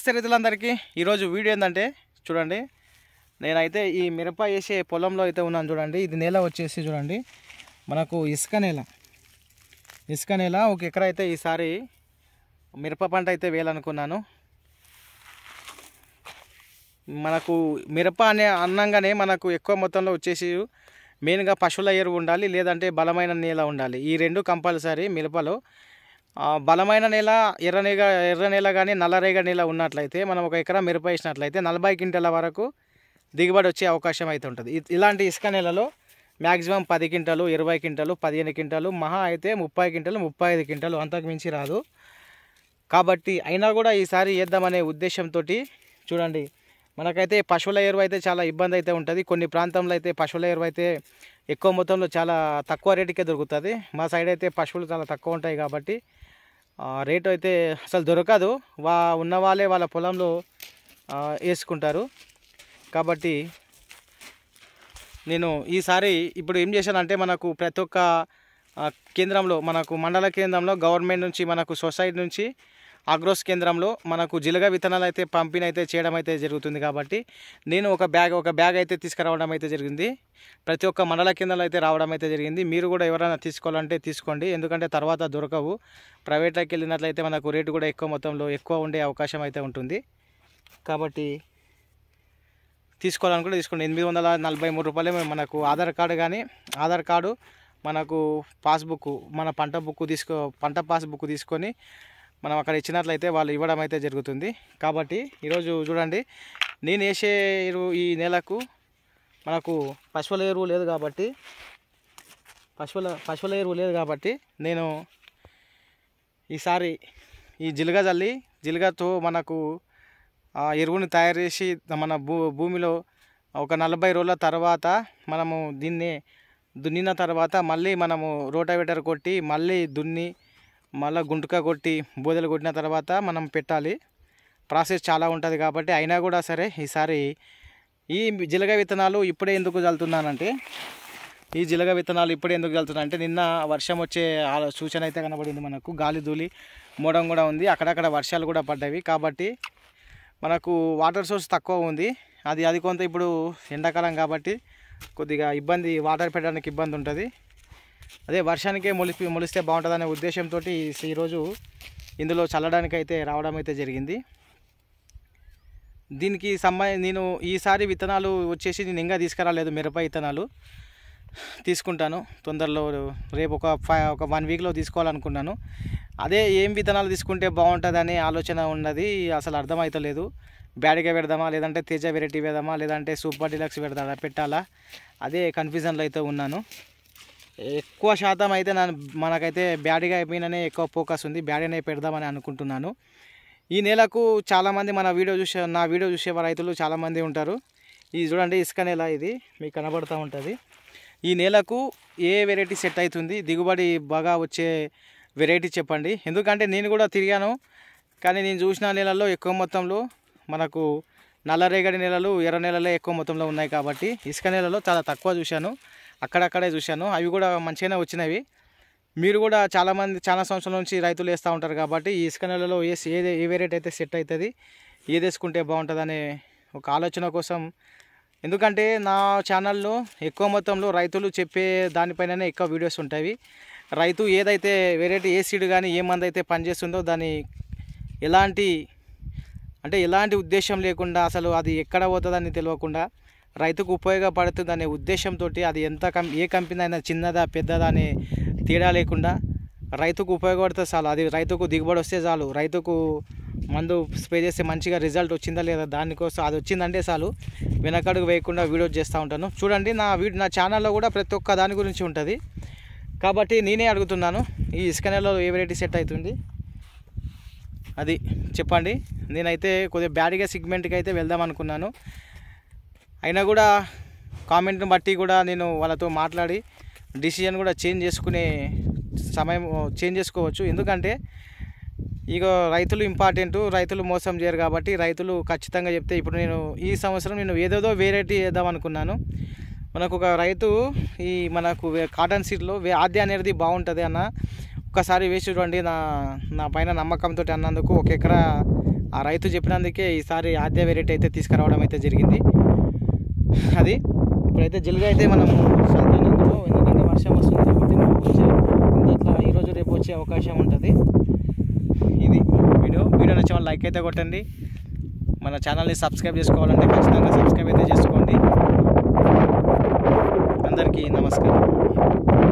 స్థిరతులందరికీ ఈరోజు వీడియో ఏంటంటే చూడండి నేనైతే ఈ మిరప వేసే పొలంలో అయితే ఉన్నాను చూడండి ఇది నేల వచ్చేసి చూడండి మనకు ఇసుక నేల ఇసుక నేల ఒక ఎకర అయితే ఈసారి మిరప పంట అయితే వేయాలనుకున్నాను మనకు మిరప అనే అన్నంగానే మనకు ఎక్కువ మొత్తంలో వచ్చేసి మెయిన్గా పశువుల ఎరువు ఉండాలి లేదంటే బలమైన నేల ఉండాలి ఈ రెండు కంపల్సరీ మిరపలో బలమైన నేల ఎర్రనేగ ఎర్ర నేల కానీ నల్లరేగడి నేల ఉన్నట్లయితే మనం ఒక ఎకరా మిరప వేసినట్లయితే నలభై క్వింటల వరకు దిగుబడి వచ్చే అవకాశం అయితే ఉంటుంది ఇలాంటి ఇసుక నేలలో మ్యాక్సిమం పది క్వింటలు ఇరవై క్వింటలు పదిహేను క్వింటలు మహా అయితే ముప్పై క్వింటలు ముప్పై ఐదు క్వింటలు అంతకు మించి రాదు కాబట్టి అయినా కూడా ఈసారి వేద్దామనే ఉద్దేశంతో చూడండి మనకైతే పశువుల ఎరువు అయితే చాలా ఇబ్బంది అయితే ఉంటుంది కొన్ని ప్రాంతంలో అయితే పశువుల ఎరువు అయితే ఎక్కువ మొత్తంలో చాలా తక్కువ రేటుకే దొరుకుతుంది మా సైడ్ అయితే పశువులు చాలా తక్కువ ఉంటాయి కాబట్టి రేట్ అయితే అసలు దొరకదు వా ఉన్న వాళ్ళే వాళ్ళ పొలంలో వేసుకుంటారు కాబట్టి నేను ఈసారి ఇప్పుడు ఏం చేశానంటే మనకు ప్రతి ఒక్క కేంద్రంలో మనకు మండల కేంద్రంలో గవర్నమెంట్ నుంచి మనకు సొసైటీ నుంచి అగ్రోస్ కేంద్రంలో మనకు జిలగ విత్తనాలు అయితే పంపిణీ అయితే చేయడం అయితే జరుగుతుంది కాబట్టి నేను ఒక బ్యాగ్ ఒక బ్యాగ్ అయితే తీసుకురావడం అయితే జరిగింది ప్రతి ఒక్క మండల కేంద్రంలో అయితే రావడం అయితే జరిగింది మీరు కూడా ఎవరైనా తీసుకోవాలంటే తీసుకోండి ఎందుకంటే తర్వాత దొరకవు ప్రైవేట్లోకి వెళ్ళినట్లయితే మనకు రేటు కూడా ఎక్కువ మొత్తంలో ఎక్కువ ఉండే అవకాశం అయితే ఉంటుంది కాబట్టి తీసుకోవాలనుకుంటే తీసుకోండి ఎనిమిది వందల నలభై మూడు రూపాయలు మనకు ఆధార్ కార్డు కానీ ఆధార్ కార్డు మనకు పాస్బుక్ మన పంట బుక్ తీసుకో పంట పాస్బుక్ తీసుకొని మనం అక్కడ ఇచ్చినట్లయితే వాళ్ళు ఇవ్వడం అయితే జరుగుతుంది కాబట్టి ఈరోజు చూడండి నేను వేసే ఈ నెలకు మనకు పశువుల ఎరువు లేదు కాబట్టి పశువుల పశువుల ఎరువు లేదు కాబట్టి నేను ఈసారి ఈ జిలుగ జల్లి జిలుగతో మనకు ఆ ఎరువుని తయారు చేసి మన భూ భూమిలో ఒక నలభై రోజుల తర్వాత మనము దీన్ని దున్నిన తర్వాత మళ్ళీ మనము రోటావేటర్ కొట్టి మళ్ళీ దున్ని మళ్ళీ గుంటుక కొట్టి బోదెలు కొట్టిన తర్వాత మనం పెట్టాలి ప్రాసెస్ చాలా ఉంటుంది కాబట్టి అయినా కూడా సరే ఈసారి ఈ జిలగ విత్తనాలు ఇప్పుడే ఎందుకు చల్లుతున్నానంటే ఈ జిలగ విత్తనాలు ఇప్పుడే ఎందుకు చల్లుతున్నా అంటే నిన్న వర్షం వచ్చే సూచన అయితే కనబడింది మనకు గాలి ధూళి మూడం కూడా ఉంది అక్కడక్కడ వర్షాలు కూడా పడ్డవి కాబట్టి మనకు వాటర్ సోర్స్ తక్కువ ఉంది అది అది కొంత ఇప్పుడు ఎండాకాలం కాబట్టి కొద్దిగా ఇబ్బంది వాటర్ పెట్టడానికి ఇబ్బంది ఉంటుంది అదే వర్షానికే మొలిపి మొలిస్తే బాగుంటుందనే ఉద్దేశంతో ఈరోజు ఇందులో చల్లడానికి అయితే రావడం అయితే జరిగింది దీనికి సంబంధ నేను ఈసారి విత్తనాలు వచ్చేసి నేను ఇంకా తీసుకురాలేదు మిరప విత్తనాలు తీసుకుంటాను తొందరలో రేపు ఒక ఫైవ్ ఒక వన్ వీక్లో తీసుకోవాలనుకున్నాను అదే ఏం విత్తనాలు తీసుకుంటే బాగుంటుందనే ఆలోచన ఉన్నది అసలు అర్థమవుతలేదు బ్యాడిగా పెడదామా లేదంటే తేజ వెరైటీ పెడదామా లేదంటే సూపర్ డిలక్స్ పెడదా పెట్టాలా అదే కన్ఫ్యూజన్లో అయితే ఉన్నాను ఎక్కువ శాతం అయితే నన్ను మనకైతే బ్యాడీగా అయిపోయిననే ఎక్కువ ఫోకస్ ఉంది బ్యాడీనే పెడదామని అనుకుంటున్నాను ఈ నెలకు చాలామంది మన వీడియో చూసే నా వీడియో చూసే రైతులు చాలామంది ఉంటారు ఇది చూడండి ఇసుక నేల ఇది మీకు కనబడుతూ ఉంటుంది ఈ నేలకు ఏ వెరైటీ సెట్ అవుతుంది దిగుబడి బాగా వచ్చే వెరైటీ చెప్పండి ఎందుకంటే నేను కూడా తిరిగాను కానీ నేను చూసిన నెలల్లో ఎక్కువ మొత్తంలో మనకు నల్లరేగడి నేలలు ఎర్ర నెలలే ఎక్కువ మొత్తంలో ఉన్నాయి కాబట్టి ఇసుక నేలలో చాలా తక్కువ చూశాను అక్కడక్కడే చూశాను అవి కూడా మంచిగానే వచ్చినవి మీరు కూడా చాలామంది చాలా సంవత్సరాల నుంచి రైతులు వేస్తూ ఉంటారు కాబట్టి ఈ ఇసుక నెలలో వేసి ఏది ఏ వెరైటీ అయితే సెట్ అవుతుంది ఏది వేసుకుంటే బాగుంటుందనే ఒక ఆలోచన కోసం ఎందుకంటే నా ఛానల్లో ఎక్కువ మొత్తంలో రైతులు చెప్పే దానిపైననే ఎక్కువ వీడియోస్ ఉంటాయి రైతు ఏదైతే వెరైటీ ఏ సీడ్ కానీ ఏ మంది అయితే పనిచేస్తుందో దాని ఎలాంటి అంటే ఎలాంటి ఉద్దేశం లేకుండా అసలు అది ఎక్కడ పోతుందని తెలియకుండా రైతుకు ఉపయోగపడుతుందనే ఉద్దేశంతో అది ఎంత కం ఏ కంపెనీ అయినా చిన్నదా పెద్దదా అనే తేడా లేకుండా రైతుకు ఉపయోగపడితే చాలు అది రైతుకు దిగుబడి వస్తే చాలు రైతుకు మందు స్ప్రే చేస్తే మంచిగా రిజల్ట్ వచ్చిందా లేదా దానికోసం అది వచ్చిందంటే చాలు వెనకడుగు వేయకుండా వీడియో చేస్తూ ఉంటాను చూడండి నా వీడియో నా ఛానల్లో కూడా ప్రతి ఒక్క దాని గురించి ఉంటుంది కాబట్టి నేనే అడుగుతున్నాను ఈ ఇసుక నెలలో ఏ వెరైటీ సెట్ అవుతుంది అది చెప్పండి నేనైతే కొద్దిగా బ్యాడ్గా సిగ్మెంట్కి అయితే వెళ్దాం అనుకున్నాను అయినా కూడా కామెంట్ని బట్టి కూడా నేను వాళ్ళతో మాట్లాడి డిసిజన్ కూడా చేంజ్ చేసుకునే సమయం చేంజ్ చేసుకోవచ్చు ఎందుకంటే ఇక రైతులు ఇంపార్టెంట్ రైతులు మోసం చేయరు కాబట్టి రైతులు ఖచ్చితంగా చెప్తే ఇప్పుడు నేను ఈ సంవత్సరం నేను ఏదేదో వెరైటీ చేద్దాం అనుకున్నాను మనకు ఒక రైతు ఈ మనకు కాటన్ సీడ్లో ఆద్య అనేది బాగుంటుంది అన్న ఒక్కసారి వేసి చూడండి నా నా పైన నమ్మకంతో అన్నందుకు ఒక ఎకరా ఆ రైతు చెప్పినందుకే ఈసారి ఆద్య వెరైటీ అయితే తీసుకురావడం అయితే జరిగింది అది ఇప్పుడైతే జిల్గా అయితే మనం చల్లుతానందులో ఎందుకంటే వర్షం వస్తుంది కాబట్టి మనకు వచ్చే ఈరోజు రేపు వచ్చే అవకాశం ఉంటుంది ఇది వీడియో వీడియో నచ్చిన వాళ్ళు లైక్ అయితే కొట్టండి మన ఛానల్ని సబ్స్క్రైబ్ చేసుకోవాలంటే ఖచ్చితంగా సబ్స్క్రైబ్ అయితే చేసుకోండి అందరికీ నమస్కారం